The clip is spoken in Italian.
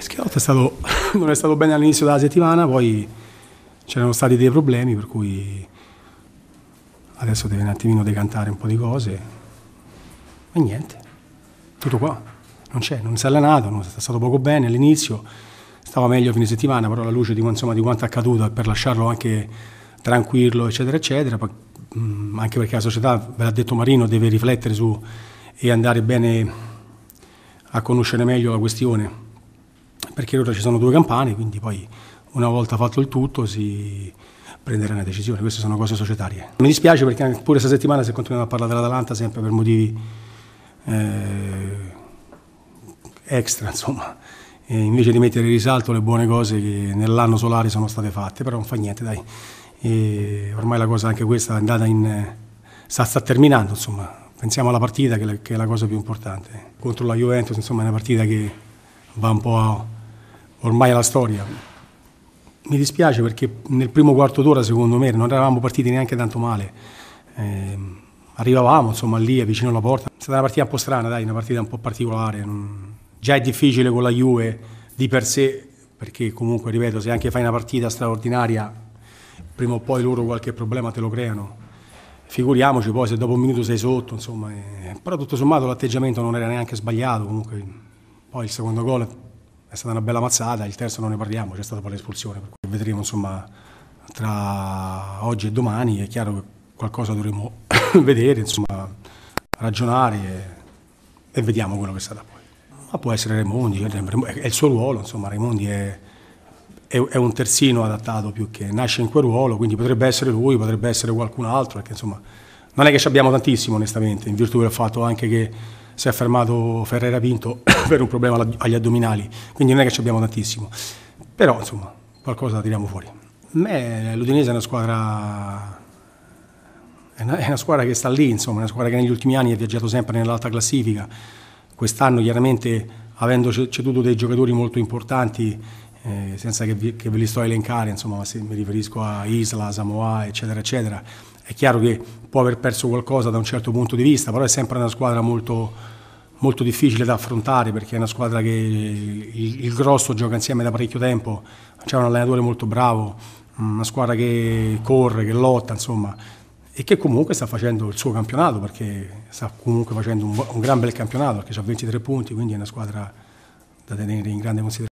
Schiotta non è stato bene all'inizio della settimana, poi c'erano stati dei problemi, per cui adesso deve un attimino decantare un po' di cose. E niente, tutto qua. Non c'è, non si è allenato, non è stato poco bene all'inizio, stava meglio a fine settimana, però alla luce di, insomma, di quanto è accaduto per lasciarlo anche tranquillo, eccetera, eccetera, mm, anche perché la società, ve l'ha detto Marino, deve riflettere su e andare bene a conoscere meglio la questione perché ora ci sono due campane, quindi poi una volta fatto il tutto si prenderà una decisione, queste sono cose societarie. Mi dispiace perché pure questa settimana se continuiamo a parlare dell'Atalanta sempre per motivi eh, extra, insomma, e invece di mettere in risalto le buone cose che nell'anno solare sono state fatte, però non fa niente, dai. E ormai la cosa anche questa è andata in... sta, sta terminando, insomma. Pensiamo alla partita che, che è la cosa più importante. Contro la Juventus, insomma, è una partita che va un po' a ormai è la storia. Mi dispiace perché nel primo quarto d'ora, secondo me, non eravamo partiti neanche tanto male. Eh, arrivavamo, insomma, lì, vicino alla porta. È stata una partita un po' strana, dai, una partita un po' particolare. Non... Già è difficile con la Juve di per sé, perché comunque, ripeto, se anche fai una partita straordinaria, prima o poi loro qualche problema te lo creano figuriamoci poi se dopo un minuto sei sotto, insomma, eh, però tutto sommato l'atteggiamento non era neanche sbagliato, comunque poi il secondo gol è stata una bella mazzata, il terzo non ne parliamo, c'è stata poi l'espulsione, per cui vedremo insomma tra oggi e domani, è chiaro che qualcosa dovremo vedere, insomma ragionare e, e, vediamo quello che sarà poi. Ma può essere Raimondi, è il suo ruolo, insomma Raimondi è, è, è, un terzino adattato più che nasce in quel ruolo, quindi potrebbe essere lui, potrebbe essere qualcun altro, perché insomma non è che ci abbiamo tantissimo onestamente, in virtù del fatto anche che si è fermato Ferrera Pinto per un problema agli addominali, quindi non è che ci abbiamo tantissimo, però insomma qualcosa la tiriamo fuori. Beh, L'Udinese è una squadra è una, squadra che sta lì, insomma, una squadra che negli ultimi anni ha viaggiato sempre nell'alta classifica. Quest'anno chiaramente avendo ceduto dei giocatori molto importanti, eh, senza che, vi, che ve li sto a elencare, insomma, se mi riferisco a Isla, Samoa, eccetera, eccetera, è chiaro che può aver perso qualcosa da un certo punto di vista, però è sempre una squadra molto, molto difficile da affrontare perché è una squadra che il, il grosso gioca insieme da parecchio tempo, c'è un allenatore molto bravo, mm, una squadra che corre, che lotta, insomma, e che comunque sta facendo il suo campionato perché sta comunque facendo un, un gran bel campionato perché ha 23 punti, quindi è una squadra da tenere in grande considerazione.